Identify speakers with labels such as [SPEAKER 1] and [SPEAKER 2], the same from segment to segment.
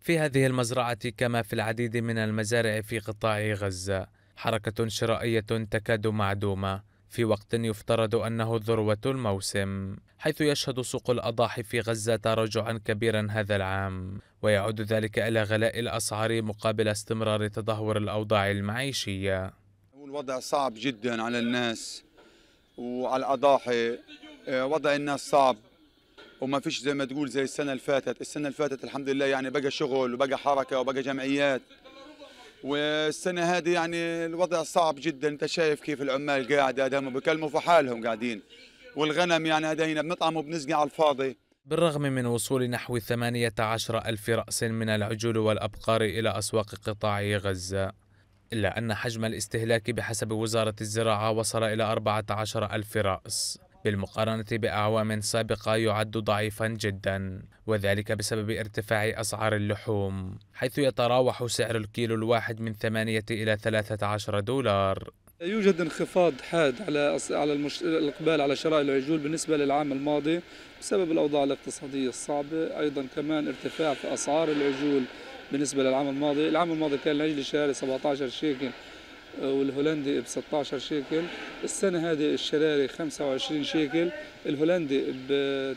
[SPEAKER 1] في هذه المزرعة كما في العديد من المزارع في قطاع غزة حركة شرائية تكاد معدومة في وقت يفترض أنه ذروة الموسم حيث يشهد سوق الأضاحي في غزة تراجعا كبيرا هذا العام ويعود ذلك إلى غلاء الأسعار مقابل استمرار تدهور الأوضاع المعيشية
[SPEAKER 2] الوضع صعب جدا على الناس وعلى الأضاحي آه، وضع الناس صعب وما فيش زي ما تقول زي السنه اللي فاتت السنه اللي فاتت الحمد لله يعني بقى شغل وبقى حركه وبقى جمعيات والسنه هذه يعني الوضع صعب جدا انت شايف كيف العمال قاعده هذا بكلموا في حالهم قاعدين والغنم يعني هدينا بنطعم وبنزقع على الفاضي
[SPEAKER 1] بالرغم من وصول نحو 18 ألف رأس من العجول والأبقار إلى أسواق قطاع غزة إلا أن حجم الاستهلاك بحسب وزارة الزراعة وصل إلى 14 ألف رأس بالمقارنة بأعوام سابقة يعد ضعيفا جدا وذلك بسبب ارتفاع أسعار اللحوم حيث يتراوح سعر الكيلو الواحد من ثمانية إلى 13 دولار
[SPEAKER 3] يوجد انخفاض حاد على على المش... الاقبال على شراء العجول بالنسبه للعام الماضي بسبب الاوضاع الاقتصاديه الصعبه، ايضا كمان ارتفاع في اسعار العجول بالنسبه للعام الماضي، العام الماضي كان العجل الشهري 17 شيكل والهولندي ب 16 شيكل السنة هذه الشراري 25 شيكل الهولندي ب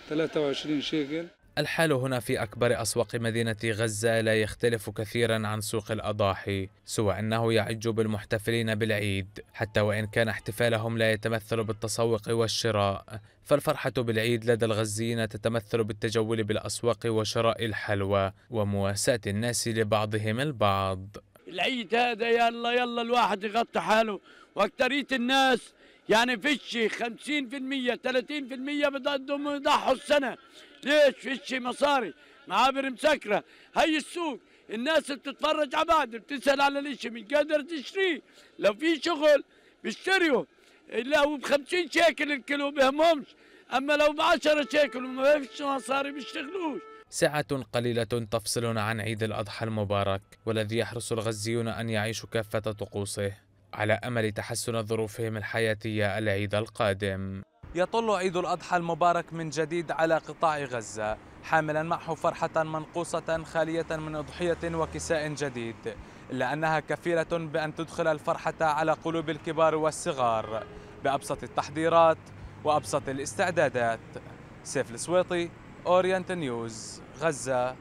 [SPEAKER 3] 23 شيكل
[SPEAKER 1] الحال هنا في أكبر أسواق مدينة غزة لا يختلف كثيرا عن سوق الأضاحي سوى أنه يعج بالمحتفلين بالعيد حتى وإن كان احتفالهم لا يتمثل بالتسوق والشراء فالفرحة بالعيد لدى الغزيين تتمثل بالتجول بالأسواق وشراء الحلوى ومواساة الناس لبعضهم البعض
[SPEAKER 4] العيد هذا يلا يلا الواحد يغطي حاله واكتريه الناس يعني فيش 50% 30% بدهم يضحوا السنه ليش فيش مصاري معابر مسكره هي السوق الناس بتتفرج على بعض بتسال على الاشي مش قادر تشتريه لو في شغل بيشتريه لو بخمسين 50 شيكل الكيلو بهمهمش اما لو ب 10 شيكل وما فيش مصاري بيشتغلوش
[SPEAKER 1] ساعة قليلة تفصلنا عن عيد الأضحى المبارك والذي يحرص الغزيون أن يعيشوا كافة طقوسه على أمل تحسن ظروفهم الحياتية العيد القادم يطل عيد الأضحى المبارك من جديد على قطاع غزة حاملا معه فرحة منقوصة خالية من أضحية وكساء جديد إلا أنها كفيلة بأن تدخل الفرحة على قلوب الكبار والصغار بأبسط التحضيرات وأبسط الاستعدادات سيف السويطي أورينت نيوز غزة